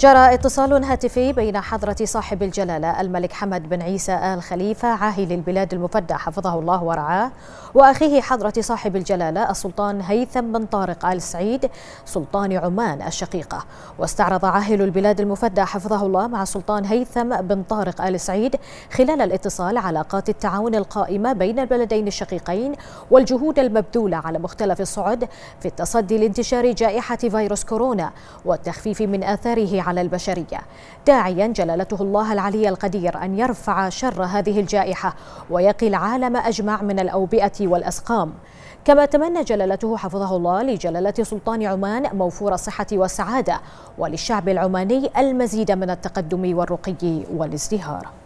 جرى اتصال هاتفي بين حضرة صاحب الجلالة الملك حمد بن عيسى آل خليفة عاهل البلاد المفدى حفظه الله ورعاه وأخيه حضرة صاحب الجلالة السلطان هيثم بن طارق آل سعيد سلطان عمان الشقيقة واستعرض عاهل البلاد المفدى حفظه الله مع السلطان هيثم بن طارق آل سعيد خلال الاتصال علاقات التعاون القائمة بين البلدين الشقيقين والجهود المبذولة على مختلف الصعد في التصدي لانتشار جائحة فيروس كورونا والتخفيف من آثاره على البشرية داعيا جلالته الله العلي القدير أن يرفع شر هذه الجائحة ويقي العالم أجمع من الأوبئة والأسقام كما تمنى جلالته حفظه الله لجلالة سلطان عمان موفور الصحة والسعادة وللشعب العماني المزيد من التقدم والرقي والازدهار